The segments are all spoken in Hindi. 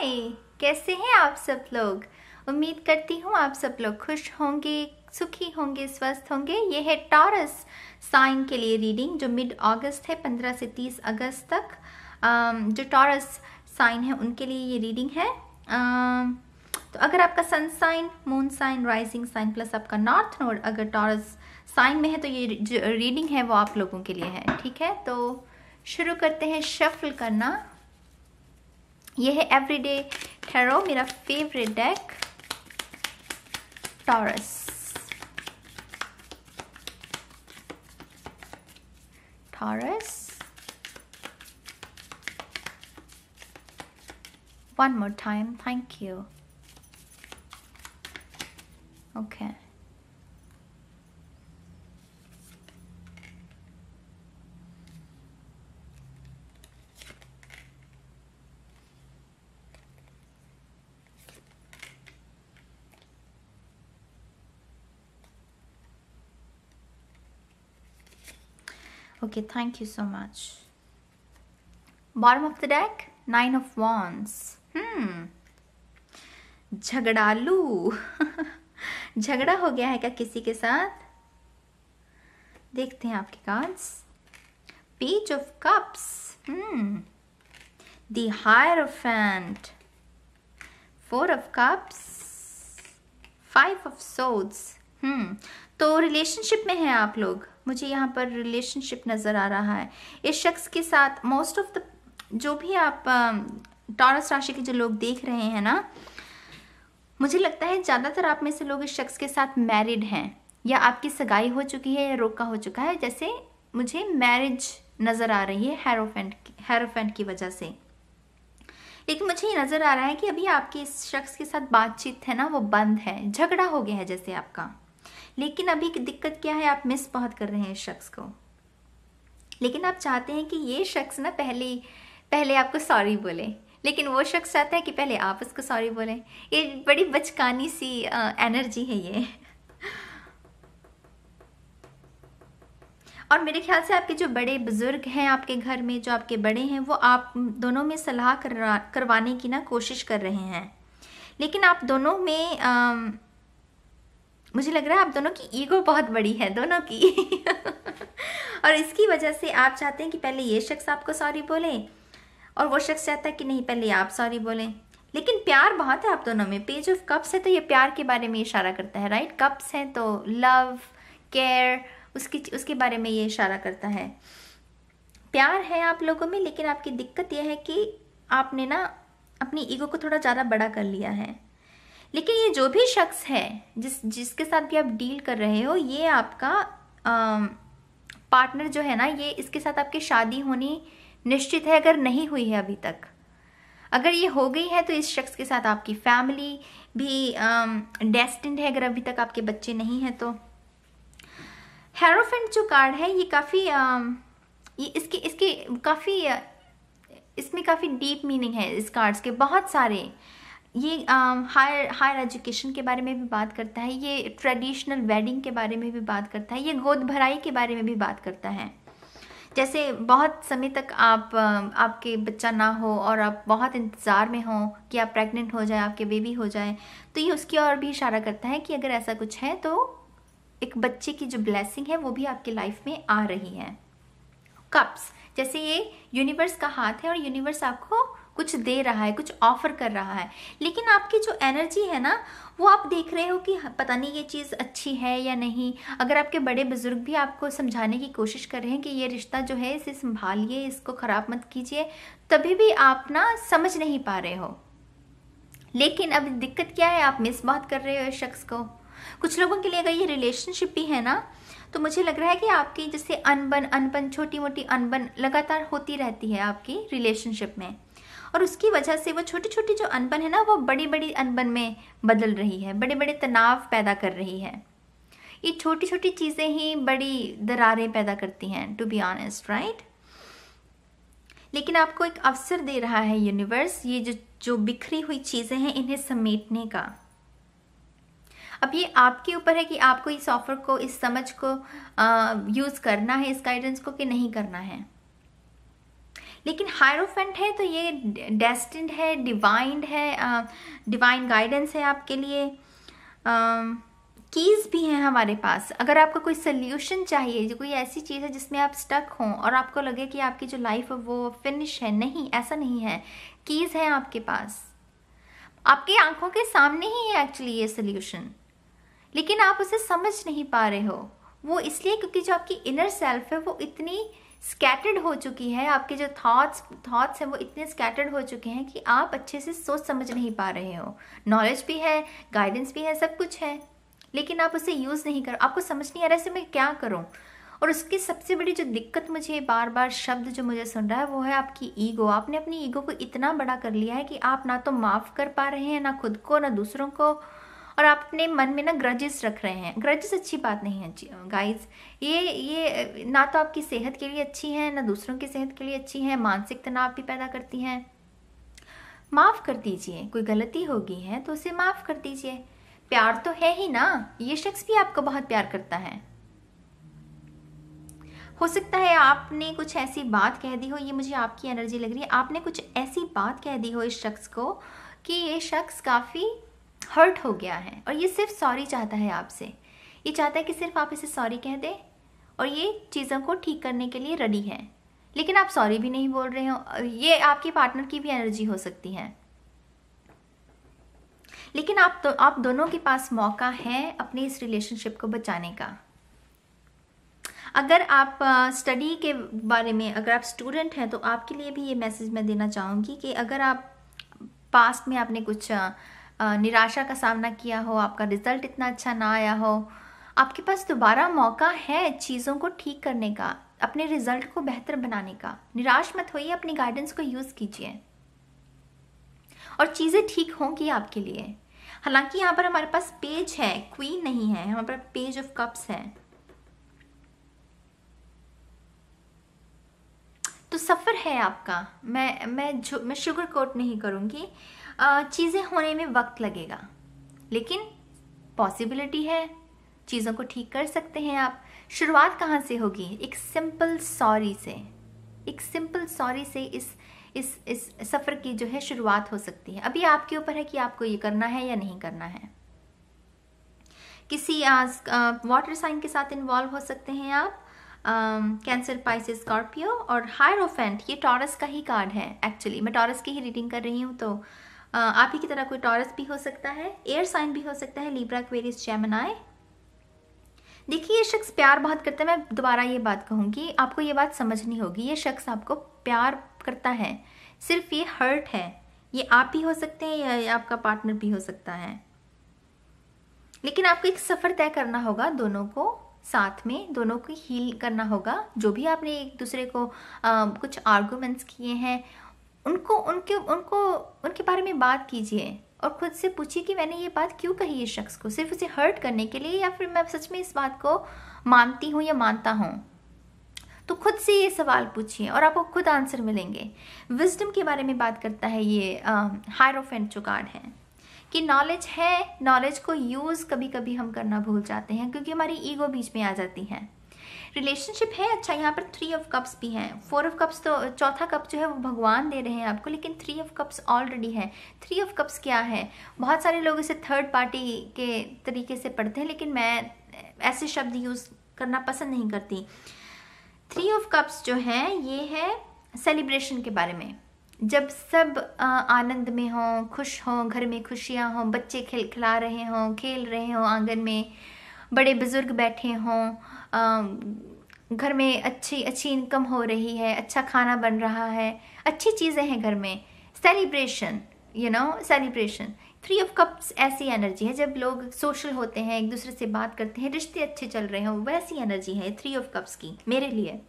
हाय कैसे हैं आप सब लोग उम्मीद करती हूँ आप सब लोग खुश होंगे सुखी होंगे स्वस्थ होंगे ये है टॉरस साइन के लिए रीडिंग जो मिड अगस्त है 15 से 30 अगस्त तक जो टॉरस साइन है उनके लिए ये रीडिंग है तो अगर आपका sun sign moon sign rising sign plus आपका नॉर्थ नोड अगर टॉरस साइन में है तो ये रीडिंग है वो आप लोगों के लिए है ठीक है तो शुरू करते हैं शफल करना ये है एवरीडे टैरो मेरा favourite deck Taurus Taurus one more time thank you okay okay thank you so much bottom of the deck nine of wands hmm झगड़ालू झगड़ा हो गया है क्या किसी के साथ देखते हैं आपके कार्ड्स पीच ऑफ कप्स दायर ऑफ फैंट four of cups five of swords hmm, तो रिलेशनशिप में हैं आप लोग मुझे यहाँ पर रिलेशनशिप नज़र आ रहा है इस शख्स के साथ मोस्ट ऑफ द जो भी आप टॉरस राशि के जो लोग देख रहे हैं ना मुझे लगता है ज़्यादातर आप में से लोग इस शख्स के साथ मैरिड हैं या आपकी सगाई हो चुकी है या रोका हो चुका है जैसे मुझे मैरिज नज़र आ रही है हेरोफेंट हेरोफेंट की वजह से लेकिन मुझे ये नज़र आ रहा है कि अभी आपके इस शख्स के साथ बातचीत है ना वो बंद है झगड़ा हो गया है जैसे आपका लेकिन अभी की दिक्कत क्या है आप मिस बहुत कर रहे हैं इस शख्स को लेकिन आप चाहते हैं कि ये शख्स ना पहले पहले आपको सॉरी बोले लेकिन वो शख्स चाहता है कि पहले आप उसको सॉरी बोले ये बड़ी बचकानी सी आ, एनर्जी है ये और मेरे ख्याल से आपके जो बड़े बुज़ुर्ग हैं आपके घर में जो आपके बड़े हैं वो आप दोनों में सलाह करवाने की ना कोशिश कर रहे हैं लेकिन आप दोनों में आ, मुझे लग रहा है आप दोनों की ईगो बहुत बड़ी है दोनों की और इसकी वजह से आप चाहते हैं कि पहले ये शख्स आपको सॉरी बोले और वो शख्स चाहता है कि नहीं पहले आप सॉरी बोले लेकिन प्यार बहुत है आप दोनों में पेज ऑफ कप्स है तो ये प्यार के बारे में इशारा करता है राइट कप्स हैं तो लव केयर उसकी उसके बारे में ये इशारा करता है प्यार है आप लोगों में लेकिन आपकी दिक्कत यह है कि आपने ना अपनी ईगो को थोड़ा ज़्यादा बड़ा कर लिया है लेकिन ये जो भी शख्स है जिस जिसके साथ भी आप डील कर रहे हो ये आपका पार्टनर जो है ना ये इसके साथ आपकी शादी होनी निश्चित है अगर नहीं हुई है अभी तक अगर ये हो गई है तो इस शख्स के साथ आपकी फैमिली भी डेस्टिंड है अगर अभी तक आपके बच्चे नहीं हैं तो हेरोफेंट जो कार्ड है ये काफ़ी ये इसकी इसकी काफ़ी इसमें काफ़ी डीप मीनिंग है इस कार्ड्स के बहुत सारे ये हायर हायर एजुकेशन के बारे में भी बात करता है ये ट्रेडिशनल वेडिंग के बारे में भी बात करता है ये गोद भराई के बारे में भी बात करता है जैसे बहुत समय तक आप um, आपके बच्चा ना हो और आप बहुत इंतज़ार में हो कि आप प्रेग्नेंट हो जाए आपके बेबी हो जाए तो ये उसकी और भी इशारा करता है कि अगर ऐसा कुछ है तो एक बच्चे की जो ब्लेसिंग है वो भी आपकी लाइफ में आ रही है कप्स जैसे ये यूनिवर्स का हाथ है और यूनिवर्स आपको कुछ दे रहा है कुछ ऑफर कर रहा है लेकिन आपकी जो एनर्जी है ना वो आप देख रहे हो कि हाँ, पता नहीं ये चीज़ अच्छी है या नहीं अगर आपके बड़े बुजुर्ग भी आपको समझाने की कोशिश कर रहे हैं कि ये रिश्ता जो है इसे संभालिए इसको ख़राब मत कीजिए तभी भी आप ना समझ नहीं पा रहे हो लेकिन अब दिक्कत क्या है आप मिस बात कर रहे हो इस शख्स को कुछ लोगों के लिए अगर ये रिलेशनशिप भी है ना तो मुझे लग रहा है कि आपकी जैसे अनबन अनबन छोटी मोटी अनबन लगातार होती रहती है आपकी रिलेशनशिप में और उसकी वजह से वो छोटी छोटी जो अनबन है ना वो बड़ी बड़ी अनबन में बदल रही है बड़े बड़े तनाव पैदा कर रही है ये छोटी छोटी चीज़ें ही बड़ी दरारें पैदा करती हैं टू बी ऑनेस्ट राइट लेकिन आपको एक अवसर दे रहा है यूनिवर्स ये जो जो बिखरी हुई चीज़ें हैं इन्हें समेटने का अब ये आपके ऊपर है कि आपको इस ऑफ़र को इस समझ को यूज़ करना है इस गाइडेंस को कि नहीं करना है लेकिन हायरोफेंट है तो ये डेस्टिंड है डिवाइंड है डिवाइन गाइडेंस है आपके लिए कीज़ भी हैं हमारे पास अगर आपको कोई सल्यूशन चाहिए जो कोई ऐसी चीज़ है जिसमें आप स्टक हों और आपको लगे कि आपकी जो लाइफ है वो फिनिश है नहीं ऐसा नहीं है कीज़ हैं आपके पास आपकी आंखों के सामने ही है एक्चुअली ये सल्यूशन लेकिन आप उसे समझ नहीं पा रहे हो वो इसलिए क्योंकि जो आपकी इनर सेल्फ है वो इतनी स्कैटर्ड हो चुकी है आपके जो थॉट्स थॉट्स हैं वो इतने स्कैटर्ड हो चुके हैं कि आप अच्छे से सोच समझ नहीं पा रहे हो नॉलेज भी है गाइडेंस भी है सब कुछ है लेकिन आप उसे यूज़ नहीं करो आपको समझ नहीं आ रहा है मैं क्या करूँ और उसकी सबसे बड़ी जो दिक्कत मुझे बार बार शब्द जो मुझे सुन रहा है वो है आपकी ईगो आपने अपनी ईगो को इतना बड़ा कर लिया है कि आप ना तो माफ़ कर पा रहे हैं ना खुद को ना दूसरों को और अपने मन में ना ग्रजेस रख रहे हैं ग्रजेस अच्छी बात नहीं है गाइस ये ये ना तो आपकी सेहत के लिए अच्छी है ना दूसरों की सेहत के लिए अच्छी है मानसिक तनाव भी पैदा करती हैं माफ़ कर दीजिए कोई गलती होगी है तो उसे माफ़ कर दीजिए प्यार तो है ही ना ये शख्स भी आपको बहुत प्यार करता है हो सकता है आपने कुछ ऐसी बात कह दी हो ये मुझे आपकी एनर्जी लग रही है आपने कुछ ऐसी बात कह दी हो इस शख्स को कि ये शख्स काफ़ी हर्ट हो गया है और ये सिर्फ सॉरी चाहता है आपसे ये चाहता है कि सिर्फ आप इसे सॉरी कह दें और ये चीज़ों को ठीक करने के लिए रेडी है लेकिन आप सॉरी भी नहीं बोल रहे हो ये आपके पार्टनर की भी एनर्जी हो सकती है लेकिन आप तो आप दोनों के पास मौका है अपने इस रिलेशनशिप को बचाने का अगर आप स्टडी के बारे में अगर आप स्टूडेंट हैं तो आपके लिए भी ये मैसेज मैं देना चाहूँगी कि अगर आप पास्ट में आपने कुछ निराशा का सामना किया हो आपका रिजल्ट इतना अच्छा ना आया हो आपके पास दोबारा मौका है चीज़ों को ठीक करने का अपने रिजल्ट को बेहतर बनाने का निराश मत होइए अपनी गाइडेंस को यूज़ कीजिए और चीज़ें ठीक होंगी आपके लिए हालांकि यहाँ पर हमारे पास पेज है क्वीन नहीं है हमारे पास पेज ऑफ कप्स है तो सफ़र है आपका मैं मैं मैं शुगर कोट नहीं करूँगी चीज़ें होने में वक्त लगेगा लेकिन पॉसिबिलिटी है चीज़ों को ठीक कर सकते हैं आप शुरुआत कहाँ से होगी एक सिंपल सॉरी से एक सिंपल सॉरी से इस इस इस सफ़र की जो है शुरुआत हो सकती है अभी आपके ऊपर है कि आपको ये करना है या नहीं करना है किसी वाटर साइन के साथ इन्वॉल्व हो सकते हैं आप कैंसर पाइस स्कॉर्पियो और हायरोफेंट ये टॉरस का ही कार्ड है एक्चुअली मैं टॉरस की ही रीडिंग कर रही हूँ तो आप ही की तरह कोई टॉरस भी हो सकता है एयर साइन भी हो सकता है लीब्रा क्वेरिस जेमनाए देखिए ये शख्स प्यार बहुत करता है मैं दोबारा ये बात कहूँगी आपको ये बात समझनी होगी ये शख्स आपको प्यार करता है सिर्फ ये हर्ट है ये आप ही हो सकते हैं या आपका पार्टनर भी हो सकता है लेकिन आपको एक सफ़र तय करना होगा दोनों को साथ में दोनों को हील करना होगा जो भी आपने एक दूसरे को आ, कुछ आर्गूमेंट्स किए हैं उनको उनके उनको उनके बारे में बात कीजिए और ख़ुद से पूछिए कि मैंने ये बात क्यों कही इस शख्स को सिर्फ उसे हर्ट करने के लिए या फिर मैं सच में इस बात को मानती हूँ या मानता हूँ तो खुद से ये सवाल पूछिए और आपको खुद आंसर मिलेंगे विजडम के बारे में बात करता है ये हायरोफेंट जो कार्ड है कि नॉलेज है नॉलेज को यूज़ कभी कभी हम करना भूल जाते हैं क्योंकि हमारी ईगो बीच में आ जाती है रिलेशनशिप है अच्छा यहाँ पर थ्री ऑफ कप्स भी हैं फोर ऑफ कप्स तो चौथा कप जो है वो भगवान दे रहे हैं आपको लेकिन थ्री ऑफ कप्स ऑलरेडी है थ्री ऑफ कप्स क्या है बहुत सारे लोग इसे थर्ड पार्टी के तरीके से पढ़ते हैं लेकिन मैं ऐसे शब्द यूज़ करना पसंद नहीं करती थ्री ऑफ कप्स जो है ये है सेलिब्रेशन के बारे में जब सब आनंद में हों खुश हों घर में खुशियाँ हों बच्चे खिल खिला रहे हों खेल रहे हों आंगन में बड़े बुज़ुर्ग बैठे हों घर में अच्छी अच्छी इनकम हो रही है अच्छा खाना बन रहा है अच्छी चीज़ें हैं घर में celebration you know celebration three of cups ऐसी एनर्जी है जब लोग सोशल होते हैं एक दूसरे से बात करते हैं रिश्ते अच्छे चल रहे हों वैसी एनर्जी है थ्री ऑफ कप्स की मेरे लिए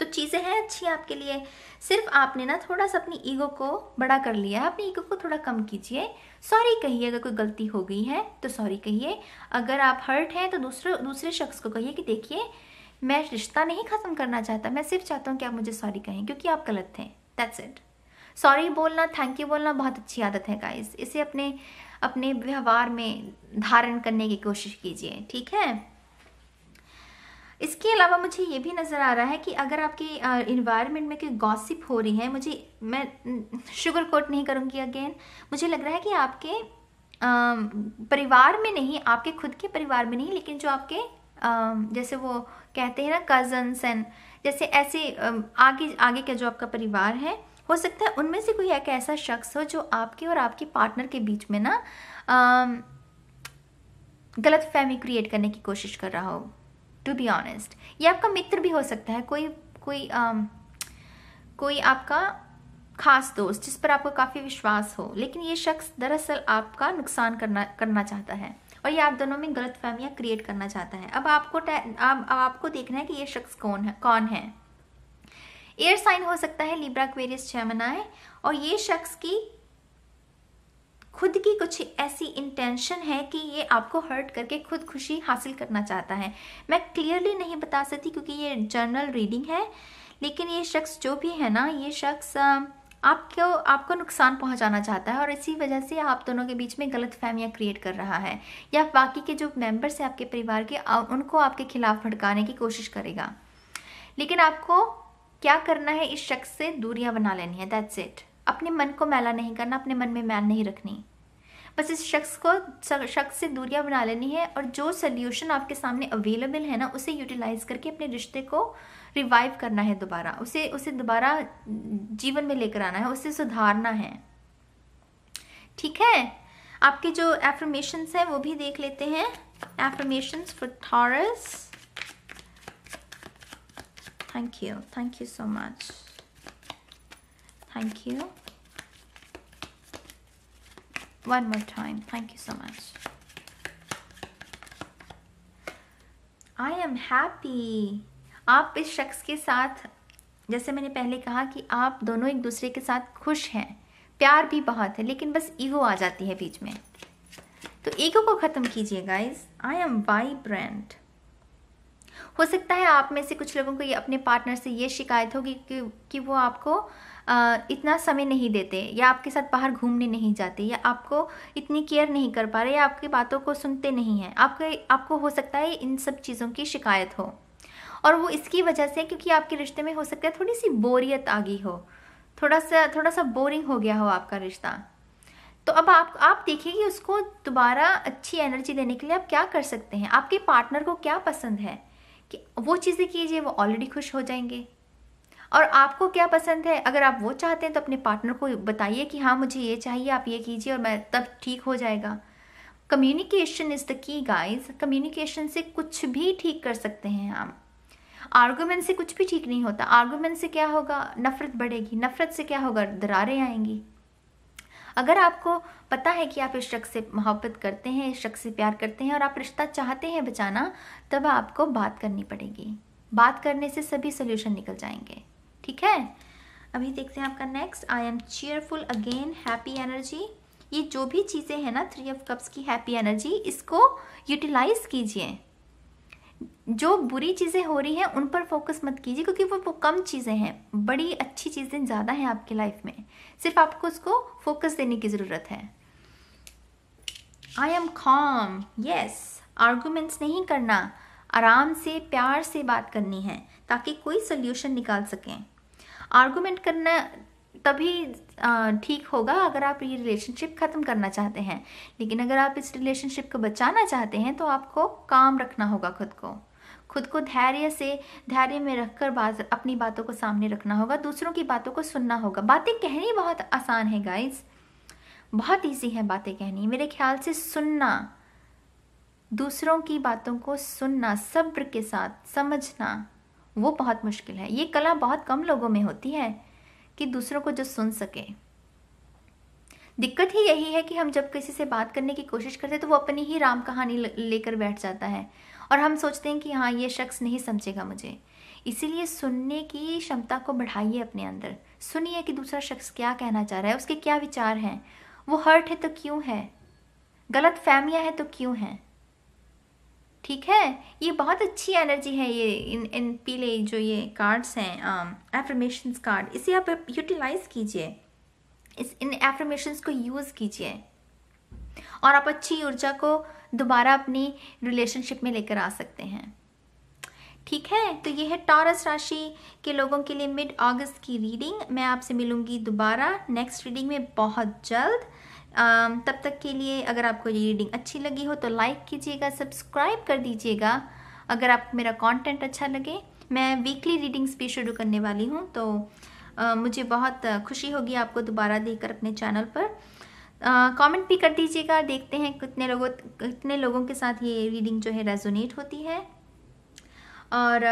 तो चीज़ें हैं अच्छी आपके लिए सिर्फ आपने ना थोड़ा सा अपनी ईगो को बड़ा कर लिया है अपनी ईगो को थोड़ा कम कीजिए सॉरी कहिए अगर कोई गलती हो गई है तो सॉरी कहिए अगर आप हर्ट हैं तो दूसरे दूसरे शख्स को कहिए कि देखिए मैं रिश्ता नहीं ख़त्म करना चाहता मैं सिर्फ चाहता हूँ कि आप मुझे सॉरी कहें क्योंकि आप गलत थे दैट्स इट सॉरी बोलना थैंक यू बोलना बहुत अच्छी आदत है गाइज इसे अपने अपने व्यवहार में धारण करने की कोशिश कीजिए ठीक है इसके अलावा मुझे ये भी नज़र आ रहा है कि अगर आपके इन्वायरमेंट में कोई गॉसिप हो रही है मुझे मैं शुगर कोट नहीं करूँगी अगेन मुझे लग रहा है कि आपके परिवार में नहीं आपके खुद के परिवार में नहीं लेकिन जो आपके जैसे वो कहते हैं ना कजन्स एंड जैसे ऐसे आगे आगे का जो आपका परिवार है हो सकता है उनमें से कोई एक ऐसा शख्स हो जो आपके और आपके पार्टनर के बीच में ना गलत फहमी क्रिएट करने की कोशिश कर रहा हो टू बी ऑनेस्ट ये आपका मित्र भी हो सकता है कोई कोई आ, कोई आपका खास दोस्त जिस पर आपको काफ़ी विश्वास हो लेकिन ये शख्स दरअसल आपका नुकसान करना करना चाहता है और ये आप दोनों में गलत फहमियाँ क्रिएट करना चाहता है अब आपको अब, आप, आपको देखना है कि ये शख्स कौन है कौन है एयर साइन हो सकता है लिब्रा क्वेरियस चैमनाए और ये शख्स की खुद की कुछ ऐसी इंटेंशन है कि ये आपको हर्ट करके खुद खुशी हासिल करना चाहता है मैं क्लियरली नहीं बता सकती क्योंकि ये जर्नल रीडिंग है लेकिन ये शख्स जो भी है ना ये शख्स आपको आपको नुकसान पहुंचाना चाहता है और इसी वजह से आप दोनों के बीच में गलत फहमियाँ क्रिएट कर रहा है या बाकी के जो मेम्बर्स हैं आपके परिवार के उनको आपके खिलाफ भड़काने की कोशिश करेगा लेकिन आपको क्या करना है इस शख्स से दूरियां बना लेनी है दैट्स इट अपने मन को मैला नहीं करना अपने मन में मैल नहीं रखनी बस इस शख्स को शख्स से दूरियां बना लेनी है और जो सल्यूशन आपके सामने अवेलेबल है ना उसे यूटिलाइज करके अपने रिश्ते को रिवाइव करना है दोबारा उसे उसे दोबारा जीवन में लेकर आना है उसे सुधारना है ठीक है आपके जो एफर्मेशन है वो भी देख लेते हैं affirmation for Taurus thank you thank you so much thank you one more time. Thank you so much. I am happy आप इस शख्स के साथ जैसे मैंने पहले कहा कि आप दोनों एक दूसरे के साथ खुश हैं प्यार भी बहुत है लेकिन बस ईगो आ जाती है बीच में तो ईगो को ख़त्म कीजिए गाइज आई एम वाइब्रेंट हो सकता है आप में से कुछ लोगों को ये अपने पार्टनर से ये शिकायत होगी कि, कि वो आपको इतना समय नहीं देते या आपके साथ बाहर घूमने नहीं जाते या आपको इतनी केयर नहीं कर पा रहे या आपकी बातों को सुनते नहीं हैं आपके आपको हो सकता है इन सब चीज़ों की शिकायत हो और वो इसकी वजह से क्योंकि आपके रिश्ते में हो सकता है थोड़ी सी बोरियत आ गई हो थोड़ा सा थोड़ा सा बोरिंग हो गया हो आपका रिश्ता तो अब आप आप देखिए कि उसको दोबारा अच्छी एनर्जी देने के लिए आप क्या कर सकते हैं आपके पार्टनर को क्या पसंद है कि वो चीज़ें कीजिए वो ऑलरेडी खुश हो जाएंगे और आपको क्या पसंद है अगर आप वो चाहते हैं तो अपने पार्टनर को बताइए कि हाँ मुझे ये चाहिए आप ये कीजिए और मैं तब ठीक हो जाएगा communication is the key guys communication से कुछ भी ठीक कर सकते हैं हम आर्गूमेंट से कुछ भी ठीक नहीं होता आर्गूमेंट से क्या होगा नफरत बढ़ेगी नफरत से क्या होगा दरारें आएंगी अगर आपको पता है कि आप इस शख्स से मोहब्बत करते हैं इस शख्स से प्यार करते हैं और आप रिश्ता चाहते हैं बचाना तब आपको बात करनी पड़ेगी बात करने से सभी सोल्यूशन निकल जाएंगे ठीक है अभी देखते हैं आपका next I am cheerful again happy energy ये जो भी चीज़ें हैं ना थ्री ऑफ कप्स की हैप्पी एनर्जी इसको यूटिलाइज कीजिए जो बुरी चीज़ें हो रही हैं उन पर फोकस मत कीजिए क्योंकि वो वो कम चीज़ें हैं बड़ी अच्छी चीज़ें ज़्यादा हैं आपकी लाइफ में सिर्फ आपको उसको फोकस देने की ज़रूरत है I am calm yes arguments नहीं करना आराम से प्यार से बात करनी है ताकि कोई सोल्यूशन निकाल सकें आर्गूमेंट करना तभी ठीक होगा अगर आप ये रिलेशनशिप ख़त्म करना चाहते हैं लेकिन अगर आप इस रिलेशनशिप को बचाना चाहते हैं तो आपको काम रखना होगा खुद को खुद को धैर्य से धैर्य में रखकर बात अपनी बातों को सामने रखना होगा दूसरों की बातों को सुनना होगा बातें कहनी बहुत आसान है गाइज बहुत ईजी है बातें कहनी मेरे ख्याल से सुनना दूसरों की बातों को सुनना सब्र के साथ समझना वो बहुत मुश्किल है ये कला बहुत कम लोगों में होती है कि दूसरों को जो सुन सके दिक्कत ही यही है कि हम जब किसी से बात करने की कोशिश करते हैं तो वो अपनी ही राम कहानी लेकर बैठ जाता है और हम सोचते हैं कि हाँ ये शख्स नहीं समझेगा मुझे इसीलिए सुनने की क्षमता को बढ़ाइए अपने अंदर सुनिए कि दूसरा शख्स क्या कहना चाह रहा है उसके क्या विचार हैं वो हर्ट है तो क्यों है गलत फहमियाँ हैं तो क्यों हैं ठीक है ये बहुत अच्छी एनर्जी है ये इन इन पीले जो ये कार्ड्स हैं एफर्मेशन um, कार्ड इसे आप यूटिलाइज कीजिए इस इन एफर्मेशन को यूज़ कीजिए और आप अच्छी ऊर्जा को दोबारा अपनी रिलेशनशिप में लेकर आ सकते हैं ठीक है तो ये है टॉरस राशि के लोगों के लिए मिड अगस्त की रीडिंग मैं आपसे मिलूंगी दोबारा नेक्स्ट रीडिंग में बहुत जल्द तब तक के लिए अगर आपको ये रीडिंग अच्छी लगी हो तो लाइक कीजिएगा सब्सक्राइब कर दीजिएगा अगर आप मेरा कंटेंट अच्छा लगे मैं वीकली रीडिंग्स भी शुरू करने वाली हूँ तो मुझे बहुत खुशी होगी आपको दोबारा देखकर अपने चैनल पर कमेंट भी कर दीजिएगा देखते हैं कितने लोगों कितने लोगों के साथ ये रीडिंग जो है रेजोनेट होती है और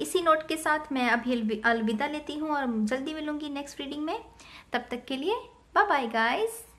इसी नोट के साथ मैं अभी अलविदा लेती हूँ और जल्दी मिलूँगी नेक्स्ट रीडिंग में तब तक के लिए बाय बाय गाइज़